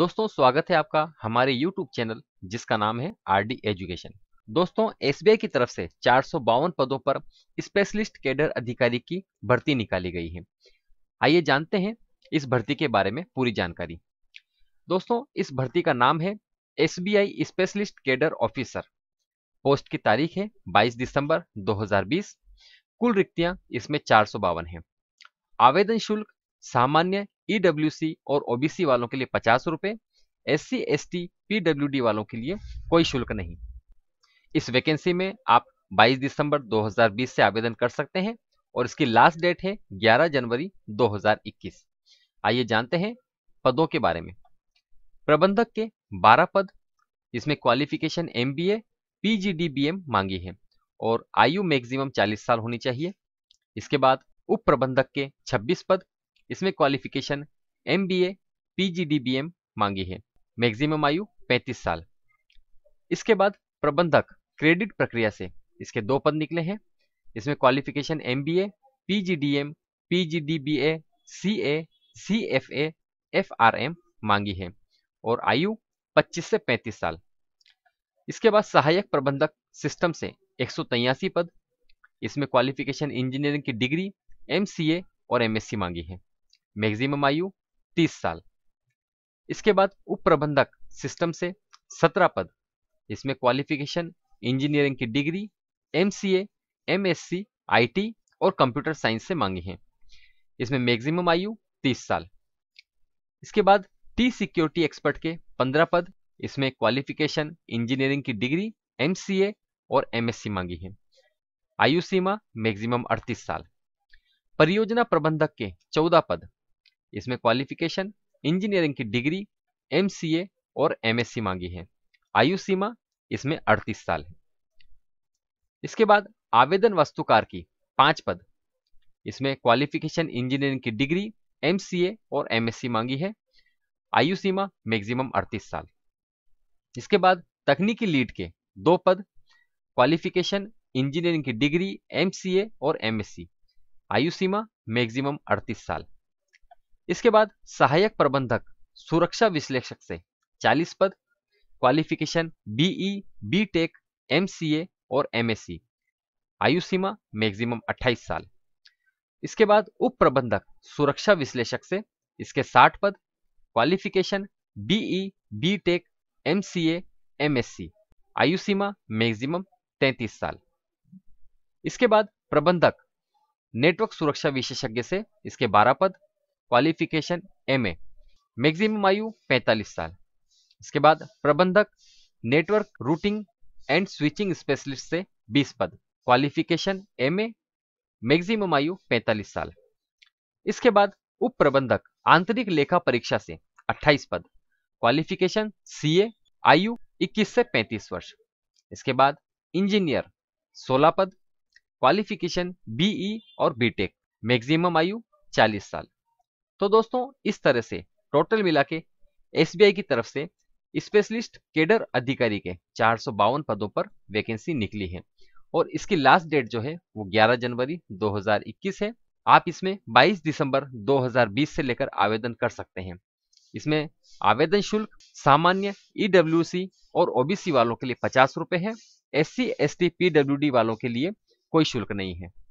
दोस्तों स्वागत है आपका हमारे YouTube चैनल जिसका नाम है आर डी एजुकेशन दोस्तों एस की तरफ से चार पदों पर स्पेशलिस्ट कैडर अधिकारी की भर्ती निकाली गई है आइए जानते हैं इस भर्ती के बारे में पूरी जानकारी दोस्तों इस भर्ती का नाम है S specialist cadre officer post की तारीख है 22 दिसंबर 2020 कुल रिक्तियां इसमें चार सौ आवेदन शुल्क सामान्य ईडब्ल्यू e और ओबीसी वालों के लिए पचास रुपए एस सी एस टी वालों के लिए कोई शुल्क नहीं इस वैकेंसी में आप 22 दिसंबर 2020 से आवेदन कर सकते हैं और इसकी लास्ट डेट है 11 जनवरी 2021। आइए जानते हैं पदों के बारे में प्रबंधक के 12 पद इसमें क्वालिफिकेशन एम बी ए मांगी है और आयु मैक्सिमम 40 साल होनी चाहिए इसके बाद उप प्रबंधक के 26 पद इसमें qualification M B A P G D B M मांगी है मैक्सिमम आयु 35 साल इसके बाद प्रबंधक क्रेडिट प्रक्रिया से इसके दो पद निकले हैं इसमें qualification M B A P G D M P G D B A C A C F A F R M मांगी है और आयु 25 से 35 साल इसके बाद सहायक प्रबंधक सिस्टम से एक पद इसमें क्वालिफिकेशन इंजीनियरिंग की डिग्री एम सी ए और एम एस सी मांगी है मैक्सिमम आयु 30 साल इसके बाद उप प्रबंधक सिस्टम से 17 पद इसमें क्वालिफिकेशन इंजीनियरिंग की degree M C M S और कंप्यूटर साइंस से मांगी है इसमें मैक्सिमम आयु 30 साल इसके बाद टी सिक्योरिटी एक्सपर्ट के 15 पद इसमें क्वालिफिकेशन इंजीनियरिंग की डिग्री एम और एम मांगी है आयु सीमा मैक्सिमम 38 साल परियोजना प्रबंधक के 14 पद इसमें क्वालिफिकेशन इंजीनियरिंग की डिग्री एम और एम मांगी है आयु सीमा इसमें 38 साल है इसके बाद आवेदन वस्तुकार की पांच पद इसमें क्वालिफिकेशन इंजीनियरिंग की डिग्री एम और एम मांगी है आयु सीमा मैक्सिमम 38 साल इसके बाद तकनीकी लीड के दो पद क्वालिफिकेशन इंजीनियरिंग की डिग्री एम और एम आयु सीमा मैक्सिमम 38 साल इसके बाद सहायक प्रबंधक सुरक्षा विश्लेषक से 40 पद qualification BE B tech MCA और एमएससी आयु सीमा मैक्सिमम 28 साल इसके बाद उप प्रबंधक सुरक्षा विश्लेषक से इसके 60 पद qualification BE B tech MCA MSc आयु सीमा मैक्सिमम 33 साल इसके बाद प्रबंधक नेटवर्क सुरक्षा विशेषज्ञ से इसके 12 पद क्वालिफिकेशन एम ए मैक्सिमम आयु 45 साल इसके बाद प्रबंधक network routing and switching specialist से 20 पद क्वालिफिकेशन ए मैक्सिमम आयु 45 साल इसके बाद उप प्रबंधक आंतरिक लेखा परीक्षा से 28 पद क्वालिफिकेशन सी ए आयु 21 से 35 वर्ष इसके बाद इंजीनियर 16 पद क्वालिफिकेशन बीई e और बीटेक मैक्सिमम आयु 40 साल तो दोस्तों इस तरह से टोटल मिला के एस की तरफ से स्पेशलिस्ट केडर अधिकारी के चार पदों पर वैकेंसी निकली है और इसकी लास्ट डेट जो है वो 11 जनवरी 2021 है आप इसमें 22 दिसंबर 2020 से लेकर आवेदन कर सकते हैं इसमें आवेदन शुल्क सामान्य ईडब्ल्यूसी और ओबीसी वालों के लिए पचास रुपए है एस सी एस टी वालों के लिए कोई शुल्क नहीं है